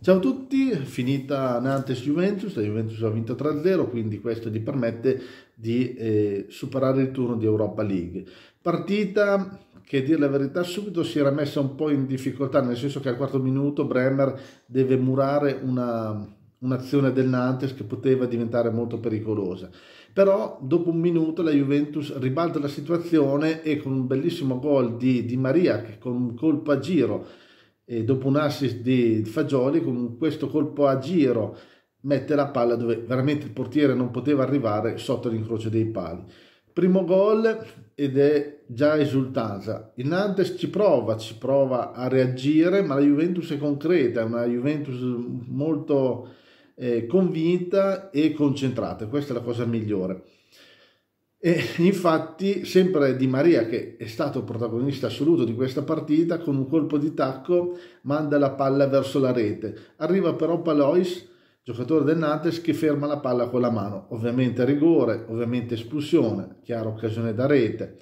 Ciao a tutti, finita Nantes-Juventus, la Juventus ha vinto 3-0, quindi questo gli permette di eh, superare il turno di Europa League. Partita che, a dire la verità, subito si era messa un po' in difficoltà, nel senso che al quarto minuto Bremer deve murare una, un'azione del Nantes che poteva diventare molto pericolosa. Però dopo un minuto la Juventus ribalta la situazione e con un bellissimo gol di, di Maria che con un colpo a giro eh, dopo un assist di Fagioli con questo colpo a giro mette la palla dove veramente il portiere non poteva arrivare sotto l'incrocio dei pali. Primo gol ed è già esultanza. Il Nantes ci prova, ci prova a reagire, ma la Juventus è concreta, è una Juventus molto eh, convinta e concentrata. Questa è la cosa migliore. E infatti, sempre Di Maria, che è stato protagonista assoluto di questa partita, con un colpo di tacco manda la palla verso la rete. Arriva però Palois, giocatore del Nantes, che ferma la palla con la mano. Ovviamente rigore, ovviamente espulsione, chiara occasione da rete.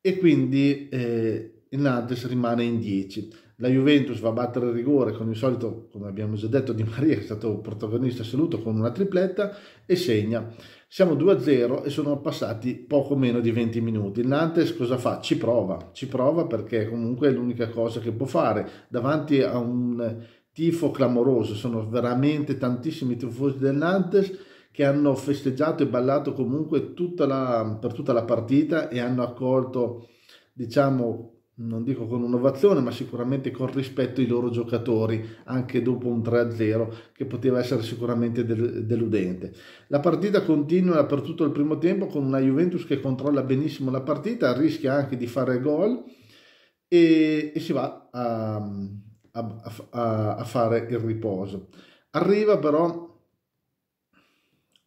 E quindi eh, il Nantes rimane in 10. La Juventus va a battere il rigore con il solito, come abbiamo già detto, Di Maria che è stato protagonista assoluto con una tripletta e segna. Siamo 2-0 e sono passati poco meno di 20 minuti. Il Nantes cosa fa? Ci prova, ci prova perché comunque è l'unica cosa che può fare davanti a un tifo clamoroso. Sono veramente tantissimi tifosi del Nantes che hanno festeggiato e ballato comunque tutta la, per tutta la partita e hanno accolto diciamo non dico con un'ovazione, ma sicuramente con rispetto ai loro giocatori, anche dopo un 3-0 che poteva essere sicuramente del- deludente. La partita continua per tutto il primo tempo con una Juventus che controlla benissimo la partita, rischia anche di fare gol e, e si va a, a, a, a fare il riposo. Arriva però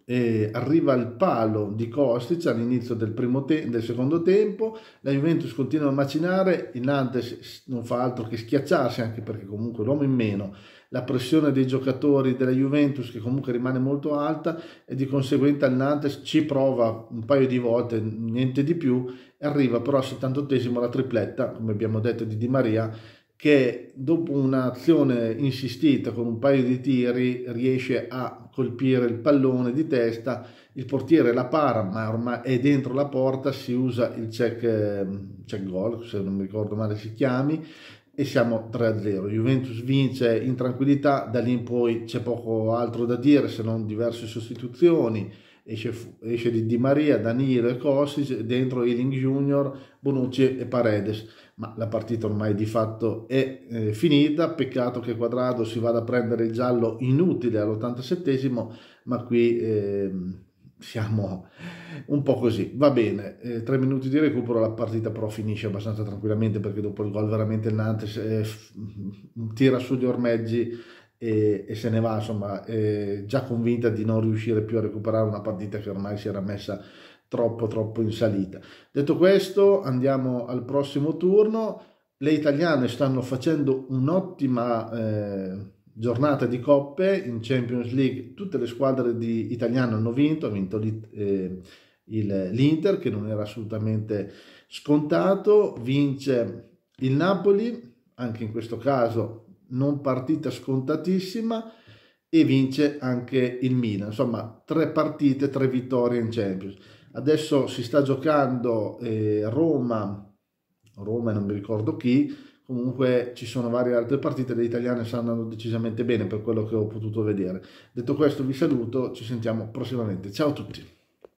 eh, arriva il palo di Kostic all'inizio del, te- del, secondo tempo, la Juventus continua a macinare, il Nantes non fa altro che schiacciarsi anche perché comunque l'uomo in meno, la pressione dei giocatori della Juventus che comunque rimane molto alta e di conseguenza il Nantes ci prova un paio di volte, niente di più, arriva però al 78 esimo la tripletta, come abbiamo detto di Di Maria che dopo un'azione insistita con un paio di tiri riesce a colpire il pallone di testa, il portiere la para ma ormai è dentro la porta, si usa il check, ehm, check goal, se non mi ricordo male si chiami, e siamo 3-0. Juventus vince in tranquillità, da lì in poi c'è poco altro da dire se non diverse sostituzioni esce, esce di Di Maria, Danilo e Kostic, dentro Ealing Junior, Bonucci e Paredes. Ma la partita ormai di fatto è eh, finita, peccato che Quadrado si vada a prendere il giallo inutile all'87 ma qui... Eh, siamo un po' così. Va bene, eh, tre minuti di recupero, la partita però finisce abbastanza tranquillamente perché dopo il gol veramente Nantes eh, tira su gli ormeggi e, e se ne va, insomma, eh, già convinta di non riuscire più a recuperare una partita che ormai si era messa troppo troppo in salita. Detto questo, andiamo al prossimo turno. Le italiane stanno facendo un'ottima eh, giornata di coppe in Champions League. Tutte le squadre di italiane hanno vinto, ha vinto eh, il, l'Inter che non era assolutamente scontato, vince il Napoli, anche in questo caso non partita scontatissima e vince anche il Milan. Insomma, tre partite, tre vittorie in Champions. Adesso si sta giocando eh, Roma, Roma non mi ricordo chi, comunque ci sono varie altre partite, le italiane stanno decisamente bene per quello che ho potuto vedere. Detto questo vi saluto, ci sentiamo prossimamente. Ciao a tutti.